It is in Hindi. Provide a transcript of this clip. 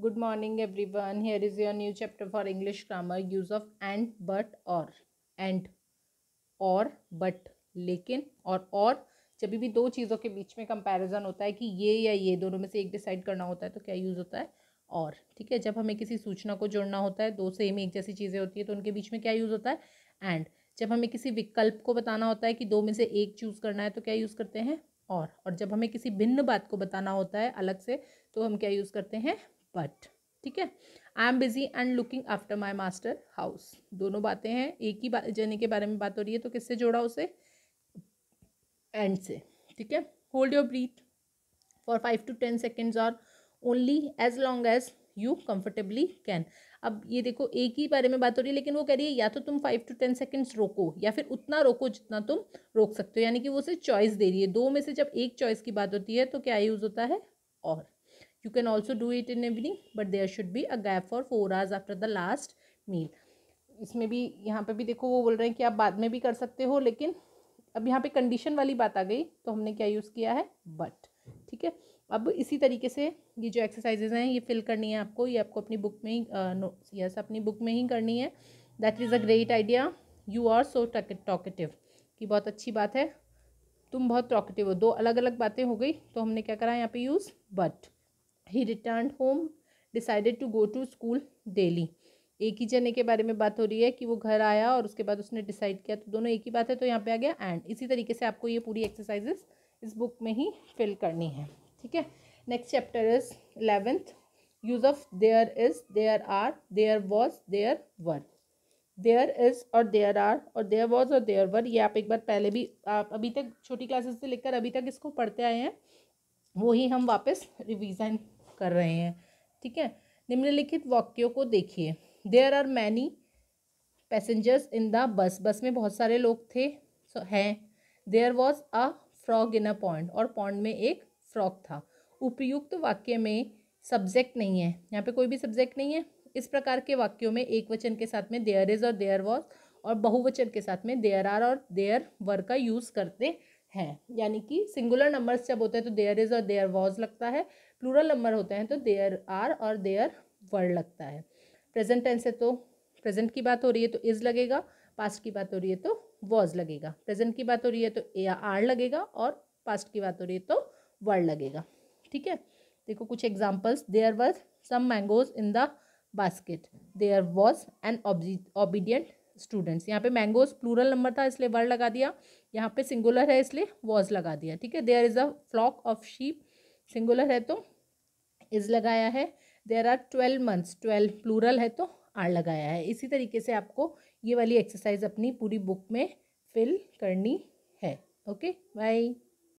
good morning everyone here is your new chapter for english grammar use of and but or and और बट लेकिन और और जब भी दो चीज़ों के बीच में कंपैरिजन होता है कि ये या ये दोनों में से एक डिसाइड करना होता है तो क्या यूज़ होता है और ठीक है जब हमें किसी सूचना को जोड़ना होता है दो सेम एक जैसी चीज़ें होती है तो उनके बीच में क्या यूज़ होता है एंड जब हमें किसी विकल्प को बताना होता है कि दो में से एक चूज़ करना है तो क्या यूज़ करते हैं और और जब हमें किसी भिन्न बात को बताना होता है अलग से तो हम क्या यूज़ करते हैं बट ठीक है I am busy and looking after my master house दोनों बातें हैं एक ही बात जने के बारे में बात हो रही है तो किससे जोड़ा उसे एंड से ठीक है hold your breath for five to ten seconds और only as long as you comfortably can अब ये देखो एक ही बारे में बात हो रही है लेकिन वो कह रही है या तो तुम फाइव टू टेन सेकेंड्स रोको या फिर उतना रोको जितना तुम रोक सकते हो यानी कि वो उसे चॉइस दे रही है दो में से जब एक चॉइस की बात होती है तो क्या यूज़ होता है और you can also do it in evening but there should be a gap for four hours after the last meal इसमें भी यहाँ पे भी देखो वो बोल रहे हैं कि आप बाद में भी कर सकते हो लेकिन अब यहाँ पे कंडीशन वाली बात आ गई तो हमने क्या यूज़ किया है बट ठीक है अब इसी तरीके से ये जो एक्सरसाइजेज हैं ये फिल करनी है आपको ये आपको अपनी बुक में ही नो यस अपनी बुक में ही करनी है that is a great idea you are so talkative कि बहुत अच्छी बात है तुम बहुत टॉकेटिव हो दो अलग अलग बातें हो गई तो हमने क्या करा यहाँ पे use but he return home decided to go to school daily एक ही जने के बारे में बात हो रही है कि वो घर आया और उसके बाद उसने डिसाइड किया तो दोनों एक ही बात है तो यहाँ पे आ गया एंड इसी तरीके से आपको ये पूरी एक्सरसाइजेस इस बुक में ही फिल करनी है ठीक है next chapter is eleventh use of there is there are there was there were there is और देयर आर और देयर वॉज और देयर वर ये आप एक बार पहले भी आप अभी तक छोटी क्लासेस से लेकर अभी तक इसको पढ़ते आए हैं वही हम वापस रिविजन कर रहे हैं ठीक है निम्नलिखित वाक्यों को देखिए there are many passengers in the bus bus में बहुत सारे लोग थे हैं there was a frog in a pond और पॉन्ड में एक फ्रॉग था उपयुक्त वाक्य में सब्जेक्ट नहीं है यहाँ पे कोई भी सब्जेक्ट नहीं है इस प्रकार के वाक्यों में एक वचन के साथ में देयर इज़ और देयर वॉज और बहुवचन के साथ में देयर आर और देयर वर का यूज़ करते हैं यानी कि सिंगुलर नंबर्स जब होते हैं तो देयर इज़ और देयर वॉज लगता है प्लूरल नंबर होते हैं तो देयर आर और देयर वर्ड लगता है प्रेजेंट टेंस है तो प्रेजेंट की बात हो रही है तो इज़ लगेगा पास्ट की बात हो रही है तो वॉज लगेगा प्रेजेंट की बात हो रही है तो ए आर लगेगा और पास्ट की बात हो रही है तो वर्ड लगेगा ठीक है देखो कुछ examples there was some mangoes in the basket there was an obedient students यहाँ पे मैंगोज प्लूरल नंबर था इसलिए वर लगा दिया यहाँ पे सिंगुलर है इसलिए वॉज लगा दिया ठीक है there is a flock of sheep singular है तो इज़ लगाया है there are twelve months twelve plural है तो आर लगाया है इसी तरीके से आपको ये वाली एक्सरसाइज अपनी पूरी बुक में फिल करनी है ओके बाय